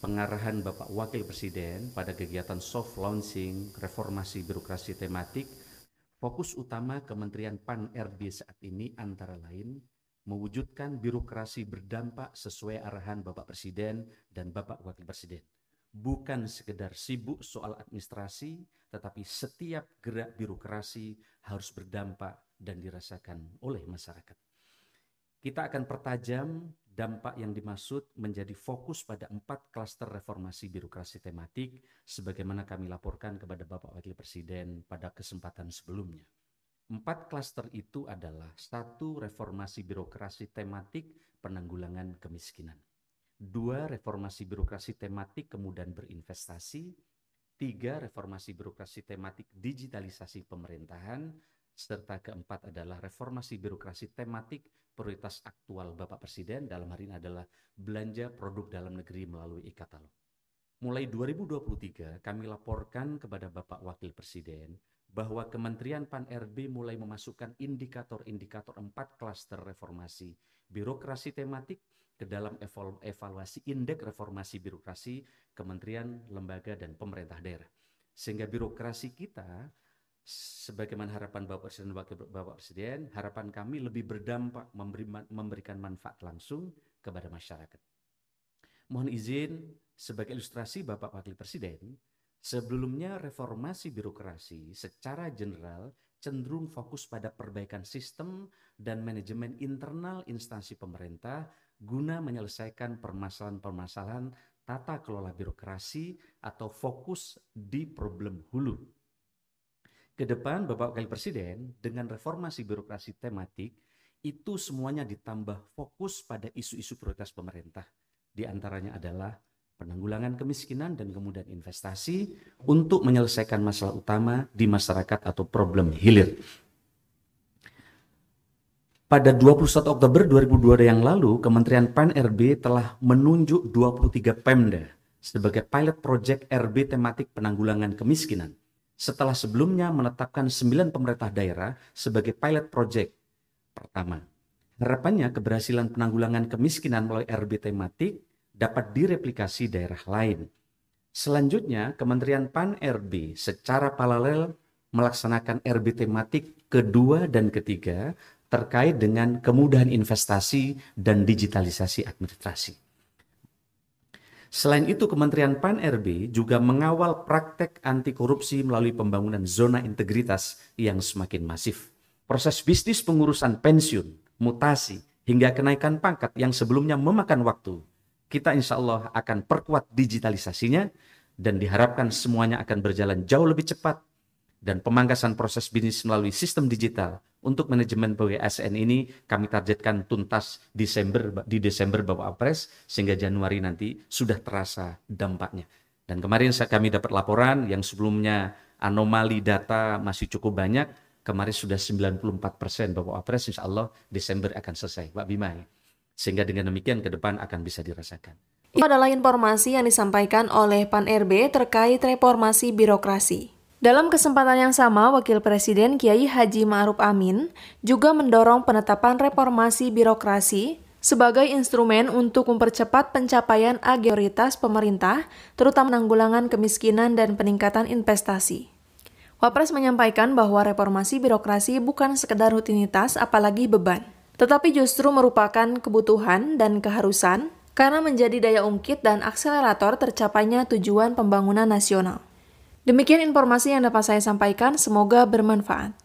pengarahan Bapak Wakil Presiden pada kegiatan soft launching reformasi birokrasi tematik, fokus utama Kementerian PAN-RB saat ini antara lain mewujudkan birokrasi berdampak sesuai arahan Bapak Presiden dan Bapak Wakil Presiden. Bukan sekedar sibuk soal administrasi, tetapi setiap gerak birokrasi harus berdampak dan dirasakan oleh masyarakat. Kita akan pertajam dampak yang dimaksud menjadi fokus pada empat klaster reformasi birokrasi tematik sebagaimana kami laporkan kepada Bapak Wakil Presiden pada kesempatan sebelumnya. Empat klaster itu adalah satu reformasi birokrasi tematik penanggulangan kemiskinan, dua reformasi birokrasi tematik kemudahan berinvestasi, tiga reformasi birokrasi tematik digitalisasi pemerintahan, serta keempat adalah reformasi birokrasi tematik prioritas aktual Bapak Presiden dalam hari ini adalah belanja produk dalam negeri melalui e-katalog. Mulai 2023 kami laporkan kepada Bapak Wakil Presiden bahwa Kementerian Pan-RB mulai memasukkan indikator-indikator empat klaster reformasi birokrasi tematik ke dalam evaluasi indeks reformasi birokrasi kementerian, lembaga, dan pemerintah daerah. Sehingga birokrasi kita sebagaimana harapan Bapak Presiden dan Wakil Bapak Presiden, harapan kami lebih berdampak memberi, memberikan manfaat langsung kepada masyarakat. Mohon izin sebagai ilustrasi Bapak Wakil Presiden, sebelumnya reformasi birokrasi secara general cenderung fokus pada perbaikan sistem dan manajemen internal instansi pemerintah guna menyelesaikan permasalahan-permasalahan tata kelola birokrasi atau fokus di problem hulu ke depan Bapak Wakil Presiden dengan reformasi birokrasi tematik itu semuanya ditambah fokus pada isu-isu prioritas pemerintah. Di antaranya adalah penanggulangan kemiskinan dan kemudian investasi untuk menyelesaikan masalah utama di masyarakat atau problem hilir. Pada 21 Oktober 2022 yang lalu, Kementerian Pan-RB telah menunjuk 23 Pemda sebagai pilot project RB tematik penanggulangan kemiskinan setelah sebelumnya menetapkan 9 pemerintah daerah sebagai pilot project. Pertama, harapannya keberhasilan penanggulangan kemiskinan melalui RB tematik dapat direplikasi daerah lain. Selanjutnya, Kementerian PAN-RB secara paralel melaksanakan RB tematik kedua dan ketiga terkait dengan kemudahan investasi dan digitalisasi administrasi. Selain itu, Kementerian Pan-RB juga mengawal praktek anti korupsi melalui pembangunan zona integritas yang semakin masif. Proses bisnis pengurusan pensiun, mutasi, hingga kenaikan pangkat yang sebelumnya memakan waktu, kita insya Allah akan perkuat digitalisasinya dan diharapkan semuanya akan berjalan jauh lebih cepat dan pemangkasan proses bisnis melalui sistem digital untuk manajemen BWSN ini kami targetkan tuntas Desember di Desember Bapak Apres sehingga Januari nanti sudah terasa dampaknya. Dan kemarin saya kami dapat laporan yang sebelumnya anomali data masih cukup banyak, kemarin sudah 94 persen Bapak Apres insya Allah Desember akan selesai Pak Bima. Sehingga dengan demikian ke depan akan bisa dirasakan. Itu adalah informasi yang disampaikan oleh Pan RB terkait reformasi birokrasi. Dalam kesempatan yang sama, Wakil Presiden Kiai Haji Ma'ruf Amin juga mendorong penetapan reformasi birokrasi sebagai instrumen untuk mempercepat pencapaian agioritas pemerintah, terutama penanggulangan kemiskinan dan peningkatan investasi. Wapres menyampaikan bahwa reformasi birokrasi bukan sekedar rutinitas apalagi beban, tetapi justru merupakan kebutuhan dan keharusan karena menjadi daya ungkit dan akselerator tercapainya tujuan pembangunan nasional. Demikian informasi yang dapat saya sampaikan, semoga bermanfaat.